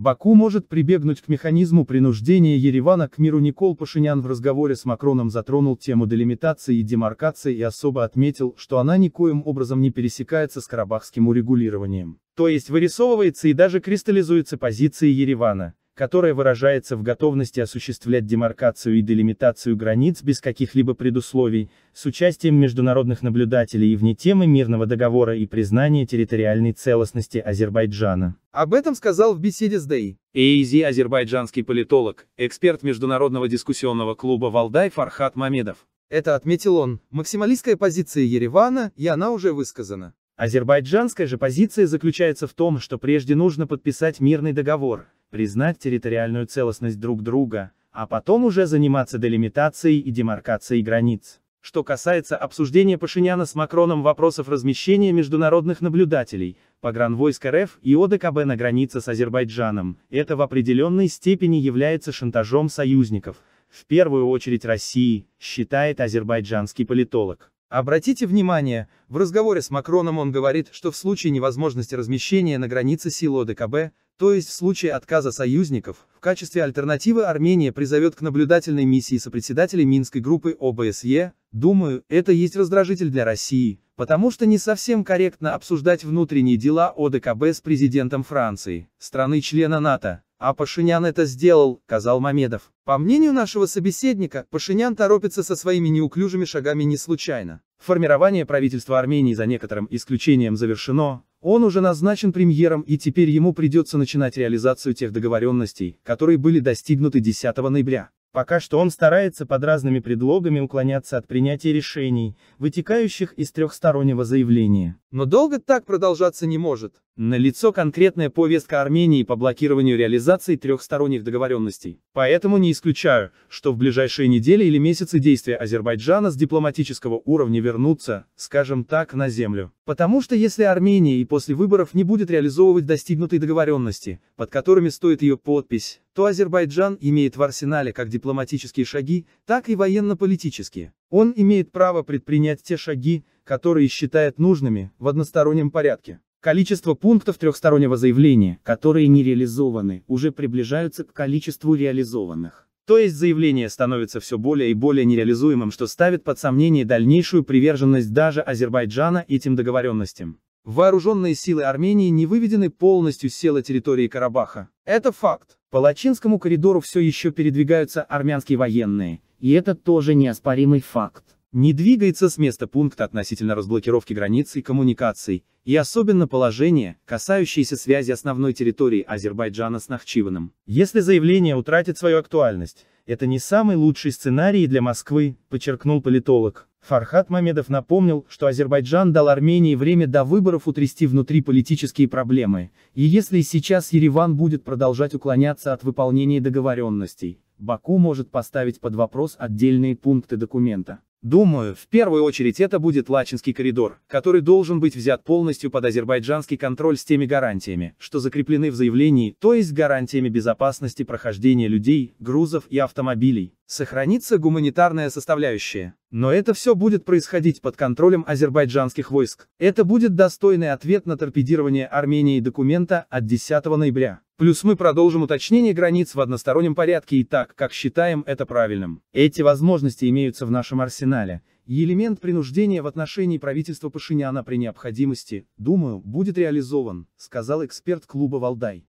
Баку может прибегнуть к механизму принуждения Еревана к миру Никол Пашинян в разговоре с Макроном затронул тему делимитации и демаркации и особо отметил, что она никоим образом не пересекается с карабахским урегулированием. То есть вырисовывается и даже кристаллизуется позиция Еревана которая выражается в готовности осуществлять демаркацию и делимитацию границ без каких-либо предусловий, с участием международных наблюдателей и вне темы мирного договора и признания территориальной целостности Азербайджана. Об этом сказал в беседе с ДАИ. Эйзи азербайджанский политолог, эксперт Международного дискуссионного клуба «Валдай» Фархат Мамедов. Это отметил он, максималистская позиция Еревана, и она уже высказана. Азербайджанская же позиция заключается в том, что прежде нужно подписать мирный договор, признать территориальную целостность друг друга, а потом уже заниматься делимитацией и демаркацией границ. Что касается обсуждения Пашиняна с Макроном вопросов размещения международных наблюдателей, погранвойск РФ и ОДКБ на границе с Азербайджаном, это в определенной степени является шантажом союзников, в первую очередь России, считает азербайджанский политолог. Обратите внимание, в разговоре с Макроном он говорит, что в случае невозможности размещения на границе сил ОДКБ, то есть в случае отказа союзников, в качестве альтернативы Армения призовет к наблюдательной миссии сопредседателей Минской группы ОБСЕ, думаю, это есть раздражитель для России, потому что не совсем корректно обсуждать внутренние дела ОДКБ с президентом Франции, страны-члена НАТО. А Пашинян это сделал, сказал Мамедов. По мнению нашего собеседника, Пашинян торопится со своими неуклюжими шагами не случайно. Формирование правительства Армении за некоторым исключением завершено, он уже назначен премьером и теперь ему придется начинать реализацию тех договоренностей, которые были достигнуты 10 ноября. Пока что он старается под разными предлогами уклоняться от принятия решений, вытекающих из трехстороннего заявления. Но долго так продолжаться не может. На лицо конкретная повестка Армении по блокированию реализации трехсторонних договоренностей. Поэтому не исключаю, что в ближайшие недели или месяцы действия Азербайджана с дипломатического уровня вернутся, скажем так, на землю. Потому что если Армения и после выборов не будет реализовывать достигнутые договоренности, под которыми стоит ее подпись, что Азербайджан имеет в арсенале как дипломатические шаги, так и военно-политические. Он имеет право предпринять те шаги, которые считает нужными, в одностороннем порядке. Количество пунктов трехстороннего заявления, которые не реализованы, уже приближаются к количеству реализованных. То есть заявление становится все более и более нереализуемым, что ставит под сомнение дальнейшую приверженность даже Азербайджана этим договоренностям. Вооруженные силы Армении не выведены полностью с села территории Карабаха. Это факт. По Лачинскому коридору все еще передвигаются армянские военные, и это тоже неоспоримый факт. Не двигается с места пункта относительно разблокировки границ и коммуникаций, и особенно положение, касающееся связи основной территории Азербайджана с Нахчиваном. Если заявление утратит свою актуальность, это не самый лучший сценарий для Москвы, подчеркнул политолог. Фархат Мамедов напомнил, что Азербайджан дал Армении время до выборов утрясти внутриполитические проблемы, и если сейчас Ереван будет продолжать уклоняться от выполнения договоренностей, Баку может поставить под вопрос отдельные пункты документа. Думаю, в первую очередь это будет Лачинский коридор, который должен быть взят полностью под азербайджанский контроль с теми гарантиями, что закреплены в заявлении, то есть гарантиями безопасности прохождения людей, грузов и автомобилей. Сохранится гуманитарная составляющая. Но это все будет происходить под контролем азербайджанских войск. Это будет достойный ответ на торпедирование Армении документа от 10 ноября. Плюс мы продолжим уточнение границ в одностороннем порядке и так, как считаем это правильным. Эти возможности имеются в нашем арсенале, и элемент принуждения в отношении правительства Пашиняна при необходимости, думаю, будет реализован, сказал эксперт клуба Валдай.